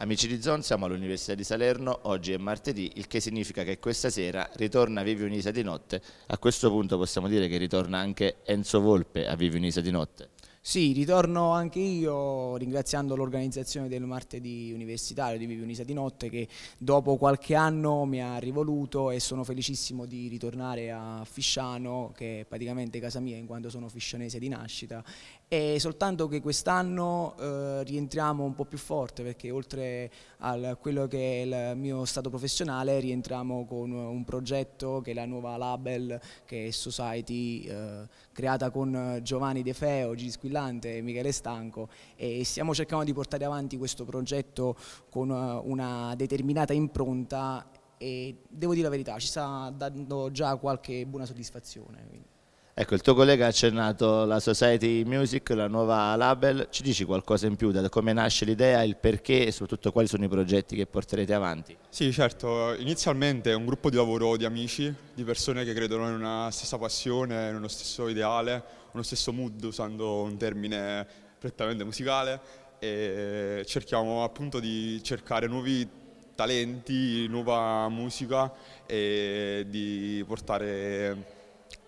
Amici di Zon, siamo all'Università di Salerno, oggi è martedì, il che significa che questa sera ritorna Vivi Unisa di notte. A questo punto possiamo dire che ritorna anche Enzo Volpe a Vivi Unisa di notte. Sì, ritorno anche io ringraziando l'organizzazione del martedì universitario di Vivi Unisa di Notte che dopo qualche anno mi ha rivoluto e sono felicissimo di ritornare a Fisciano che è praticamente casa mia in quanto sono fiscianese di nascita e soltanto che quest'anno eh, rientriamo un po' più forte perché oltre a quello che è il mio stato professionale rientriamo con un progetto che è la nuova label che è Society eh, creata con Giovanni De Feo, Gisqui Squillante, Michele Stanco e stiamo cercando di portare avanti questo progetto con eh, una determinata impronta e devo dire la verità, ci sta dando già qualche buona soddisfazione. Quindi. Ecco, il tuo collega ha accennato la Society Music, la nuova label, ci dici qualcosa in più da come nasce l'idea, il perché e soprattutto quali sono i progetti che porterete avanti? Sì, certo, inizialmente è un gruppo di lavoro di amici, di persone che credono in una stessa passione, in uno stesso ideale, uno stesso mood usando un termine prettamente musicale e cerchiamo appunto di cercare nuovi talenti, nuova musica e di portare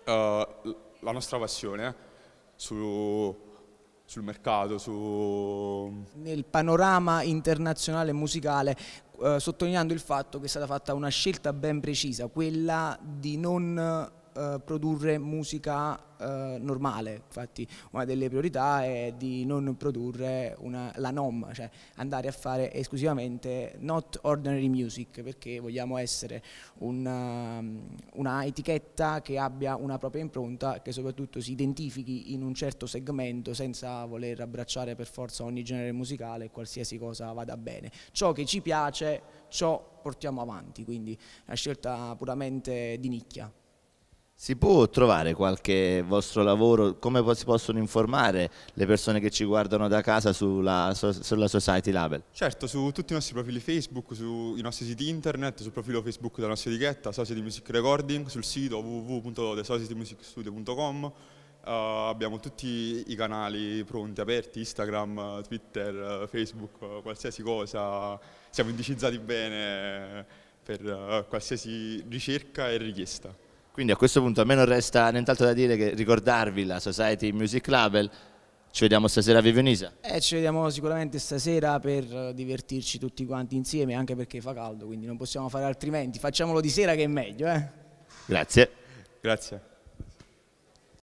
uh, la nostra passione su, sul mercato. Su... Nel panorama internazionale musicale uh, sottolineando il fatto che è stata fatta una scelta ben precisa, quella di non eh, produrre musica eh, normale, infatti una delle priorità è di non produrre una, la NOM, cioè andare a fare esclusivamente not ordinary music, perché vogliamo essere una, ehm, una etichetta che abbia una propria impronta, che soprattutto si identifichi in un certo segmento senza voler abbracciare per forza ogni genere musicale, qualsiasi cosa vada bene. Ciò che ci piace, ciò portiamo avanti, quindi è una scelta puramente di nicchia. Si può trovare qualche vostro lavoro? Come si possono informare le persone che ci guardano da casa sulla, sulla Society Label? Certo, su tutti i nostri profili Facebook, sui nostri siti internet, sul profilo Facebook della nostra etichetta, Society Music Recording, sul sito www.thesocietymusicstudio.com uh, eh, abbiamo tutti i canali pronti, aperti, Instagram, Twitter, Facebook, qualsiasi cosa, siamo indicizzati bene per uh, qualsiasi ricerca e richiesta. Quindi a questo punto a me non resta nient'altro da dire che ricordarvi la Society Music Label. Ci vediamo stasera a Vivo Unisa. Eh, ci vediamo sicuramente stasera per eh, divertirci tutti quanti insieme, anche perché fa caldo, quindi non possiamo fare altrimenti. Facciamolo di sera che è meglio. Eh? Grazie. Grazie.